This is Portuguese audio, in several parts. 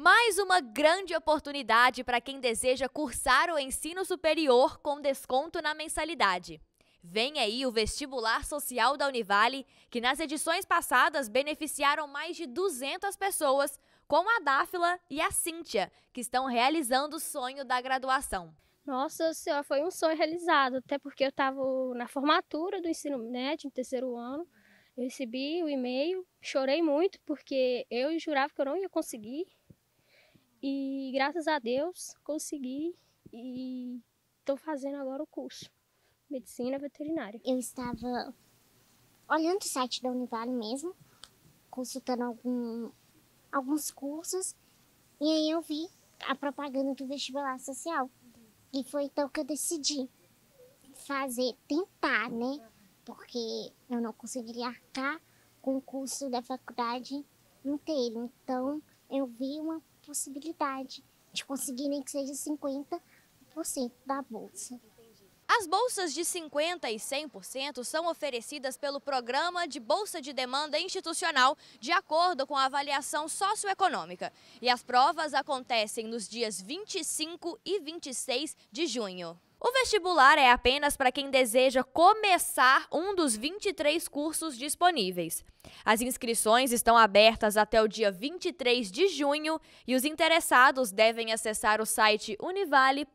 Mais uma grande oportunidade para quem deseja cursar o ensino superior com desconto na mensalidade. Vem aí o vestibular social da Univale, que nas edições passadas beneficiaram mais de 200 pessoas, como a Dáfila e a Cíntia, que estão realizando o sonho da graduação. Nossa Senhora, foi um sonho realizado, até porque eu estava na formatura do ensino médio, né, no terceiro ano, eu recebi o e-mail, chorei muito porque eu jurava que eu não ia conseguir e graças a Deus consegui e estou fazendo agora o curso Medicina Veterinária. Eu estava olhando o site da Univale mesmo, consultando algum, alguns cursos, e aí eu vi a propaganda do vestibular social. E foi então que eu decidi fazer, tentar, né? Porque eu não conseguiria arcar com o curso da faculdade inteiro. Então, eu vi uma possibilidade de conseguir nem que seja 50% da bolsa. As bolsas de 50% e 100% são oferecidas pelo Programa de Bolsa de Demanda Institucional, de acordo com a avaliação socioeconômica. E as provas acontecem nos dias 25 e 26 de junho. O vestibular é apenas para quem deseja começar um dos 23 cursos disponíveis. As inscrições estão abertas até o dia 23 de junho e os interessados devem acessar o site univale.br.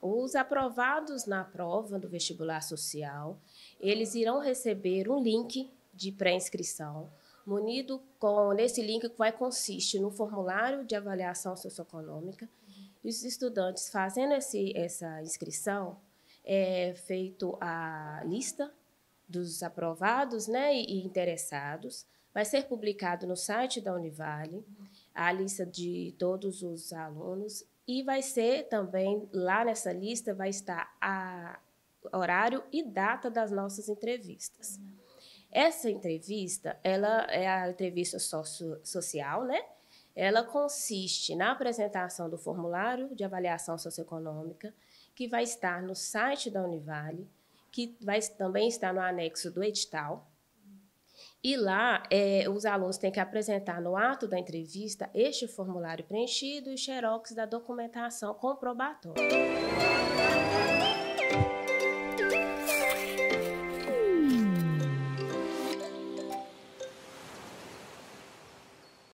Os aprovados na prova do vestibular social, eles irão receber um link de pré-inscrição, munido com nesse link que vai consiste no formulário de avaliação socioeconômica os estudantes fazendo esse, essa inscrição, é feito a lista dos aprovados né, e interessados, vai ser publicado no site da Univale a lista de todos os alunos e vai ser também lá nessa lista vai estar a horário e data das nossas entrevistas. Uhum. Essa entrevista, ela é a entrevista social, né? ela consiste na apresentação do formulário de avaliação socioeconômica, que vai estar no site da Univale, que vai também estar no anexo do edital. E lá, é, os alunos têm que apresentar no ato da entrevista este formulário preenchido e xerox da documentação comprobatória.